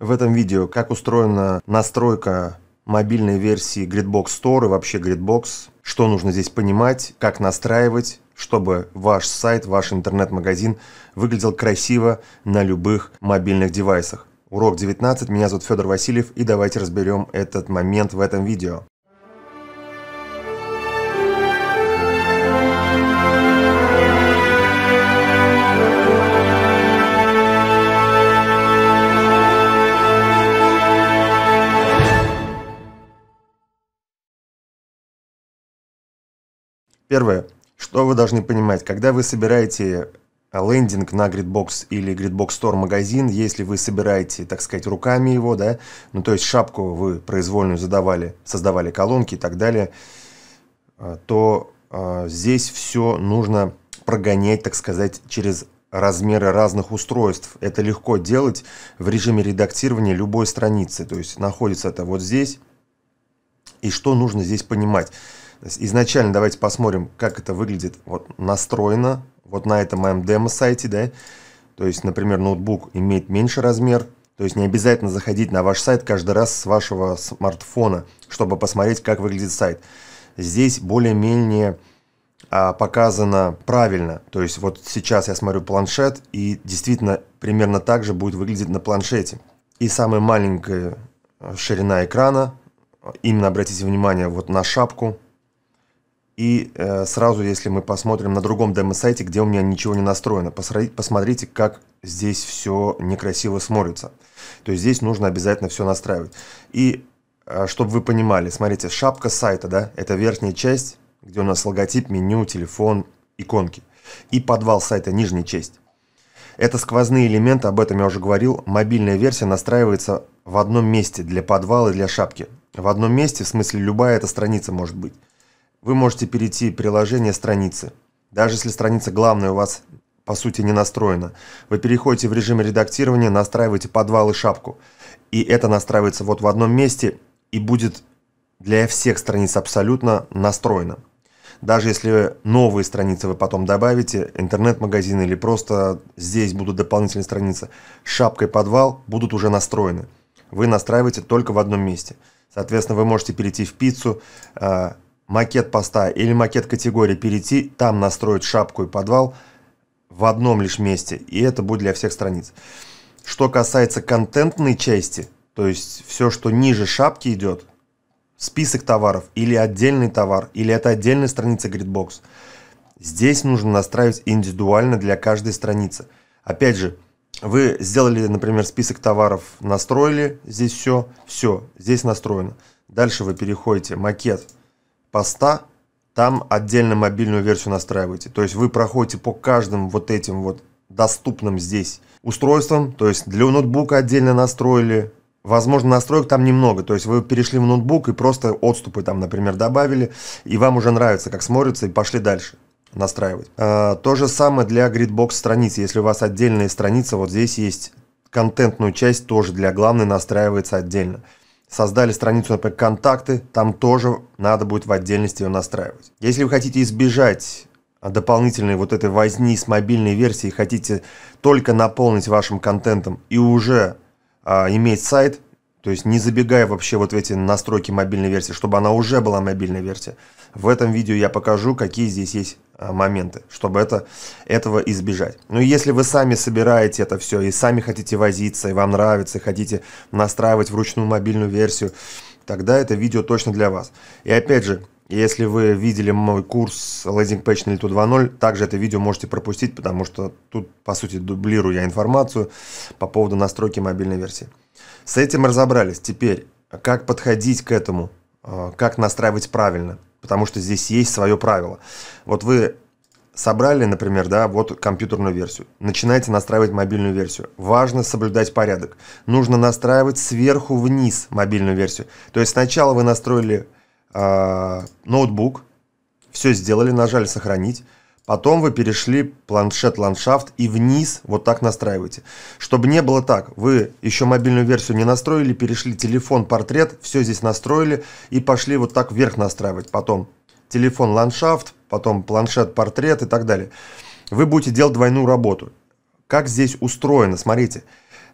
в этом видео, как устроена настройка мобильной версии Gridbox Store и вообще Gridbox, что нужно здесь понимать, как настраивать, чтобы ваш сайт, ваш интернет-магазин выглядел красиво на любых мобильных девайсах. Урок 19, меня зовут Федор Васильев, и давайте разберем этот момент в этом видео. Первое, что вы должны понимать, когда вы собираете э, лендинг на Gridbox или Gridbox Store магазин, если вы собираете, так сказать, руками его, да, ну то есть шапку вы произвольную задавали, создавали колонки и так далее, э, то э, здесь все нужно прогонять, так сказать, через размеры разных устройств. Это легко делать в режиме редактирования любой страницы. То есть находится это вот здесь. И что нужно здесь понимать? Изначально давайте посмотрим, как это выглядит вот настроено вот на этом моем демо-сайте, да. То есть, например, ноутбук имеет меньший размер, то есть не обязательно заходить на ваш сайт каждый раз с вашего смартфона, чтобы посмотреть, как выглядит сайт. Здесь более-менее а, показано правильно. То есть вот сейчас я смотрю планшет, и действительно примерно так же будет выглядеть на планшете. И самая маленькая э, ширина экрана, именно обратите внимание вот на шапку, и э, сразу, если мы посмотрим на другом демо-сайте, где у меня ничего не настроено, посмотрите, как здесь все некрасиво смотрится. То есть здесь нужно обязательно все настраивать. И э, чтобы вы понимали, смотрите, шапка сайта, да, это верхняя часть, где у нас логотип, меню, телефон, иконки. И подвал сайта, нижняя часть. Это сквозные элементы, об этом я уже говорил. Мобильная версия настраивается в одном месте для подвала и для шапки. В одном месте, в смысле любая эта страница может быть вы можете перейти в приложение страницы. Даже если страница главная у вас по сути не настроена, вы переходите в режим редактирования, настраиваете подвал и шапку. И это настраивается вот в одном месте и будет для всех страниц абсолютно настроено. Даже если новые страницы вы потом добавите, интернет-магазин или просто здесь будут дополнительные страницы, шапка и подвал будут уже настроены. Вы настраиваете только в одном месте. Соответственно, вы можете перейти в пиццу, а, макет поста или макет категории перейти, там настроить шапку и подвал в одном лишь месте, и это будет для всех страниц. Что касается контентной части, то есть все, что ниже шапки идет, список товаров или отдельный товар, или это отдельная страница Gridbox, здесь нужно настраивать индивидуально для каждой страницы. Опять же, вы сделали, например, список товаров, настроили, здесь все, все, здесь настроено. Дальше вы переходите, макет, поста, там отдельно мобильную версию настраиваете. То есть вы проходите по каждым вот этим вот доступным здесь устройствам. То есть для ноутбука отдельно настроили. Возможно, настроек там немного. То есть вы перешли в ноутбук и просто отступы там, например, добавили. И вам уже нравится, как смотрится, и пошли дальше настраивать. А, то же самое для гридбокс страниц. Если у вас отдельная страница, вот здесь есть контентную часть тоже для главной настраивается отдельно. Создали страницу например «Контакты», там тоже надо будет в отдельности ее настраивать. Если вы хотите избежать дополнительной вот этой возни с мобильной версией, хотите только наполнить вашим контентом и уже а, иметь сайт, то есть не забегая вообще вот в эти настройки мобильной версии, чтобы она уже была мобильной версия. В этом видео я покажу, какие здесь есть а, моменты, чтобы это, этого избежать. Но ну если вы сами собираете это все и сами хотите возиться, и вам нравится, и хотите настраивать вручную мобильную версию, тогда это видео точно для вас. И опять же, если вы видели мой курс Landing Page на Лету 2.0, также это видео можете пропустить, потому что тут, по сути, дублирую я информацию по поводу настройки мобильной версии. С этим разобрались. Теперь, как подходить к этому, а, как настраивать правильно, потому что здесь есть свое правило. Вот вы собрали, например, да, вот компьютерную версию, начинаете настраивать мобильную версию. Важно соблюдать порядок. Нужно настраивать сверху вниз мобильную версию. То есть сначала вы настроили э, ноутбук, все сделали, нажали сохранить, Потом вы перешли планшет-ландшафт и вниз вот так настраиваете. Чтобы не было так, вы еще мобильную версию не настроили, перешли телефон-портрет, все здесь настроили и пошли вот так вверх настраивать. Потом телефон-ландшафт, потом планшет-портрет и так далее. Вы будете делать двойную работу. Как здесь устроено, смотрите.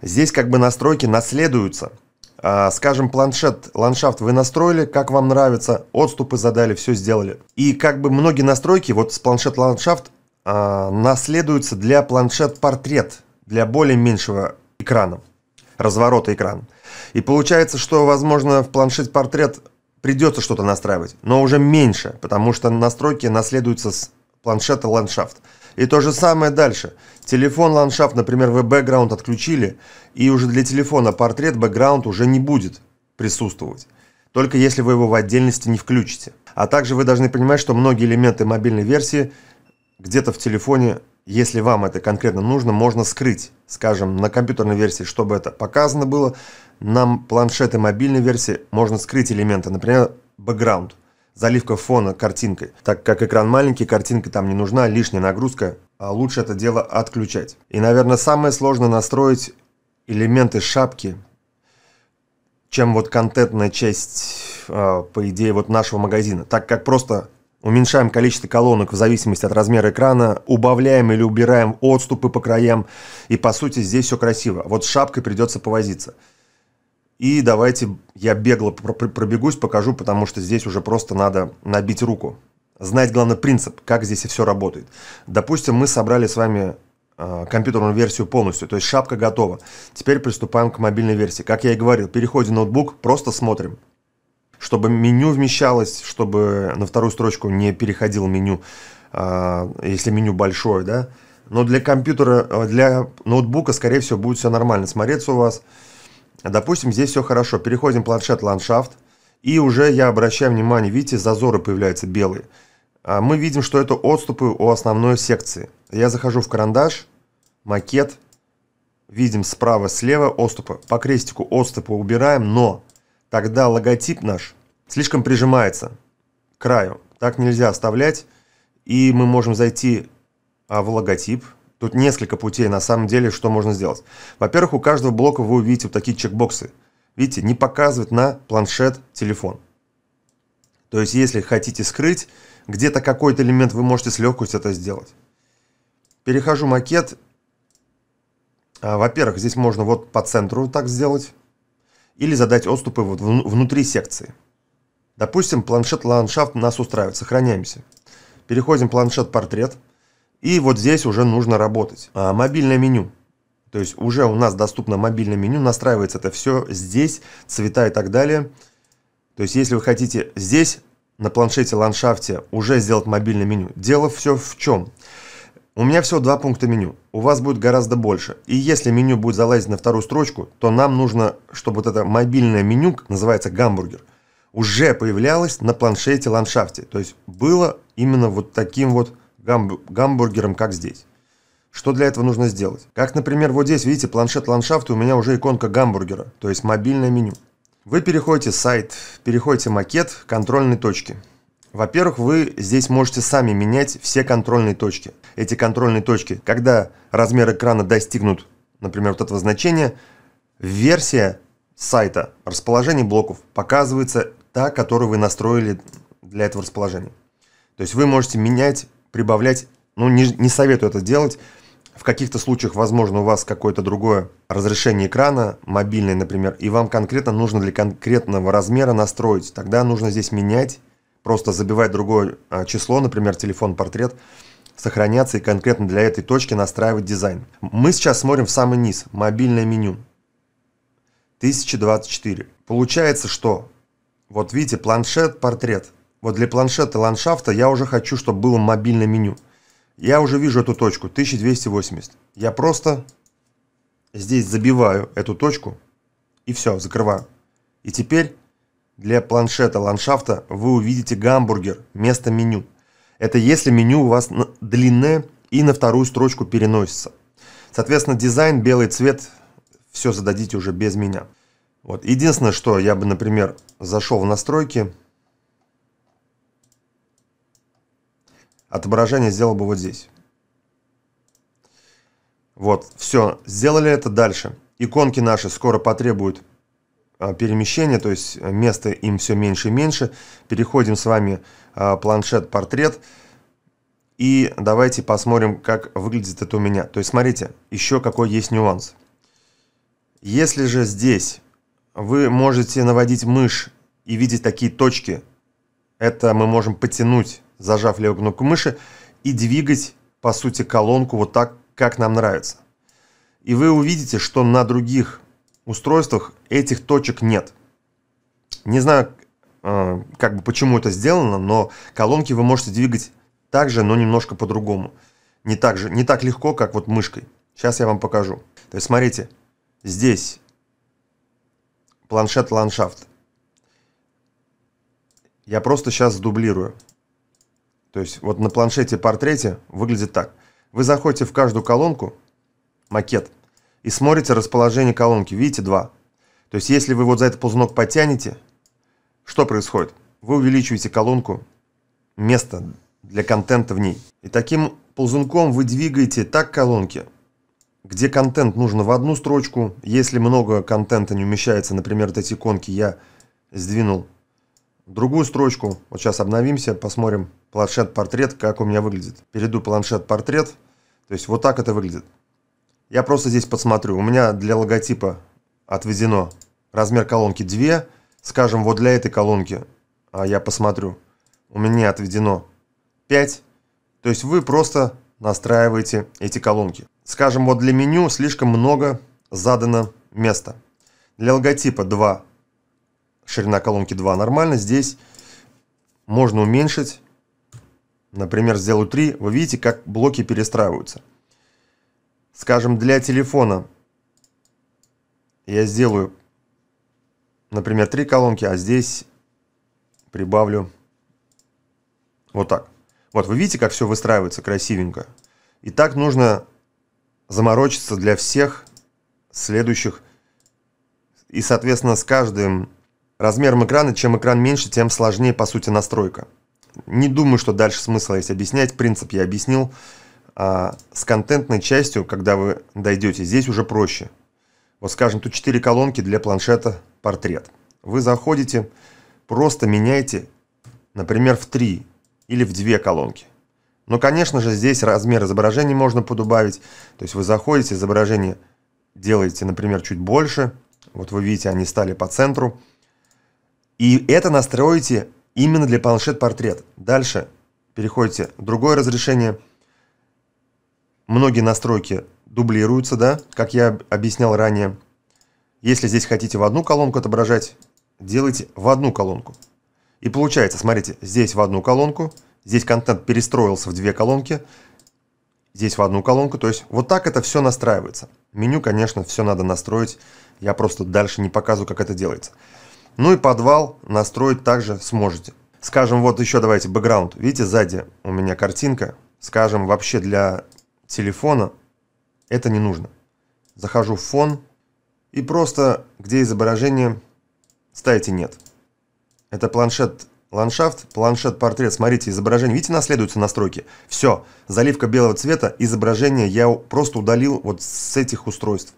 Здесь как бы настройки наследуются – а, скажем, планшет, ландшафт вы настроили, как вам нравится, отступы задали, все сделали. И как бы многие настройки вот с планшет ландшафт а, наследуются для планшет портрет, для более меньшего экрана, разворота экрана. И получается, что, возможно, в планшет портрет придется что-то настраивать, но уже меньше, потому что настройки наследуются с планшета ландшафт. И то же самое дальше. Телефон ландшафт, например, в бэкграунд отключили, и уже для телефона портрет бэкграунд уже не будет присутствовать. Только если вы его в отдельности не включите. А также вы должны понимать, что многие элементы мобильной версии где-то в телефоне, если вам это конкретно нужно, можно скрыть. Скажем, на компьютерной версии, чтобы это показано было, на планшеты мобильной версии можно скрыть элементы, например, бэкграунд заливка фона картинкой. Так как экран маленький, картинка там не нужна, лишняя нагрузка, а лучше это дело отключать. И, наверное, самое сложное настроить элементы шапки, чем вот контентная часть, а, по идее, вот нашего магазина. Так как просто уменьшаем количество колонок в зависимости от размера экрана, убавляем или убираем отступы по краям, и по сути здесь все красиво. Вот с шапкой придется повозиться. И давайте я бегло пробегусь, покажу, потому что здесь уже просто надо набить руку. Знать, главный принцип, как здесь и все работает. Допустим, мы собрали с вами а, компьютерную версию полностью, то есть шапка готова. Теперь приступаем к мобильной версии. Как я и говорил, переходим в ноутбук, просто смотрим. Чтобы меню вмещалось, чтобы на вторую строчку не переходил меню, а, если меню большое, да. Но для компьютера, а, для ноутбука, скорее всего, будет все нормально смотреться у вас. Допустим, здесь все хорошо. Переходим планшет-ландшафт. И уже я обращаю внимание, видите, зазоры появляются белые. А, мы видим, что это отступы у основной секции. Я захожу в карандаш, макет, видим справа, слева отступы. По крестику отступы убираем, но тогда логотип наш слишком прижимается к краю. Так нельзя оставлять. И мы можем зайти а, в логотип, Тут несколько путей на самом деле, что можно сделать. Во-первых, у каждого блока вы увидите вот такие чекбоксы. Видите, не показывать на планшет телефон. То есть, если хотите скрыть, где-то какой-то элемент вы можете с легкостью это сделать. Перехожу макет. А, во-первых, здесь можно вот по центру так сделать. Или задать отступы вот внутри секции. Допустим, планшет ландшафт нас устраивает. Сохраняемся. Переходим в планшет портрет. И вот здесь уже нужно работать. А, мобильное меню. То есть уже у нас доступно мобильное меню, настраивается это все здесь, цвета и так далее. То есть если вы хотите здесь, на планшете, ландшафте, уже сделать мобильное меню. Дело все в чем? У меня всего два пункта меню, у вас будет гораздо больше. И если меню будет залазить на вторую строчку, то нам нужно, чтобы вот это мобильное меню, называется гамбургер, уже появлялось на планшете, ландшафте. То есть было именно вот таким вот гамб гамбургером, как здесь. Что для этого нужно сделать? Как, например, вот здесь, видите, планшет ландшафта, у меня уже иконка гамбургера, то есть мобильное меню. Вы переходите сайт, переходите макет, контрольной точки. Во-первых, вы здесь можете сами менять все контрольные точки. Эти контрольные точки, когда размер экрана достигнут, например, вот этого значения, версия сайта, расположение блоков показывается та, которую вы настроили для этого расположения. То есть вы можете менять прибавлять, ну не, не советую это делать. В каких-то случаях, возможно, у вас какое-то другое разрешение экрана, мобильное, например, и вам конкретно нужно для конкретного размера настроить. Тогда нужно здесь менять, просто забивать другое а, число, например, телефон, портрет, сохраняться и конкретно для этой точки настраивать дизайн. Мы сейчас смотрим в самый низ, мобильное меню. 1024. Получается, что вот видите, планшет, портрет – вот для планшета ландшафта я уже хочу, чтобы было мобильное меню. Я уже вижу эту точку, 1280. Я просто здесь забиваю эту точку и все, закрываю. И теперь для планшета ландшафта вы увидите гамбургер вместо меню. Это если меню у вас длинное и на вторую строчку переносится. Соответственно, дизайн, белый цвет, все зададите уже без меня. Вот. Единственное, что я бы, например, зашел в настройки, отображение сделал бы вот здесь. Вот, все, сделали это дальше. Иконки наши скоро потребуют а, перемещения, то есть э, места им все меньше и меньше. Переходим с вами а, планшет-портрет. И давайте посмотрим, как выглядит это у меня. То есть смотрите, еще какой есть нюанс. Если же здесь вы можете наводить мышь и видеть такие точки, это мы можем потянуть зажав левую кнопку мыши, и двигать, по сути, колонку вот так, как нам нравится. И вы увидите, что на других устройствах этих точек нет. Не знаю, э, как бы почему это сделано, но колонки вы можете двигать так же, но немножко по-другому. Не так, же, не так легко, как вот мышкой. Сейчас я вам покажу. То есть смотрите, здесь планшет ландшафт. Я просто сейчас дублирую. То есть вот на планшете-портрете выглядит так. Вы заходите в каждую колонку, макет, и смотрите расположение колонки. Видите, два. То есть если вы вот за этот ползунок потянете, что происходит? Вы увеличиваете колонку, место для контента в ней. И таким ползунком вы двигаете так колонки, где контент нужно в одну строчку. Если много контента не умещается, например, вот эти иконки я сдвинул Другую строчку, вот сейчас обновимся, посмотрим планшет-портрет, как у меня выглядит. Перейду планшет-портрет, то есть вот так это выглядит. Я просто здесь подсмотрю, у меня для логотипа отведено размер колонки 2, скажем, вот для этой колонки, а я посмотрю, у меня отведено 5, то есть вы просто настраиваете эти колонки. Скажем, вот для меню слишком много задано места. Для логотипа 2 ширина колонки 2 нормально. Здесь можно уменьшить. Например, сделаю 3. Вы видите, как блоки перестраиваются. Скажем, для телефона я сделаю, например, 3 колонки, а здесь прибавлю вот так. Вот, вы видите, как все выстраивается красивенько. И так нужно заморочиться для всех следующих. И, соответственно, с каждым Размером экрана, чем экран меньше, тем сложнее по сути настройка. Не думаю, что дальше смысла есть объяснять, принцип я объяснил. А с контентной частью, когда вы дойдете, здесь уже проще. Вот скажем, тут 4 колонки для планшета портрет. Вы заходите, просто меняете, например, в 3 или в 2 колонки. Но, конечно же, здесь размер изображения можно подубавить. То есть вы заходите, изображение делаете, например, чуть больше. Вот вы видите, они стали по центру. И это настроите именно для планшет-портрет. Дальше переходите. Другое разрешение. Многие настройки дублируются, да, как я объяснял ранее. Если здесь хотите в одну колонку отображать, делайте в одну колонку. И получается, смотрите, здесь в одну колонку, здесь контент перестроился в две колонки, здесь в одну колонку. То есть вот так это все настраивается. Меню, конечно, все надо настроить. Я просто дальше не показываю, как это делается. Ну и подвал настроить также сможете. Скажем, вот еще давайте бэкграунд. Видите, сзади у меня картинка. Скажем, вообще для телефона это не нужно. Захожу в фон и просто, где изображение, ставите нет. Это планшет ландшафт, планшет портрет. Смотрите, изображение, видите, наследуются настройки. Все, заливка белого цвета, изображение я просто удалил вот с этих устройств.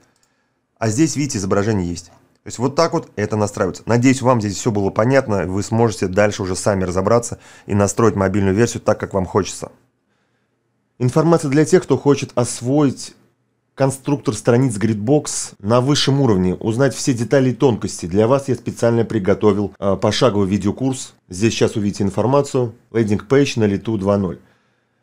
А здесь, видите, изображение есть. То есть вот так вот это настраивается. Надеюсь, вам здесь все было понятно, вы сможете дальше уже сами разобраться и настроить мобильную версию так, как вам хочется. Информация для тех, кто хочет освоить конструктор страниц Gridbox на высшем уровне, узнать все детали и тонкости. Для вас я специально приготовил э, пошаговый видеокурс. Здесь сейчас увидите информацию. Лейдинг пейдж на лету 2.0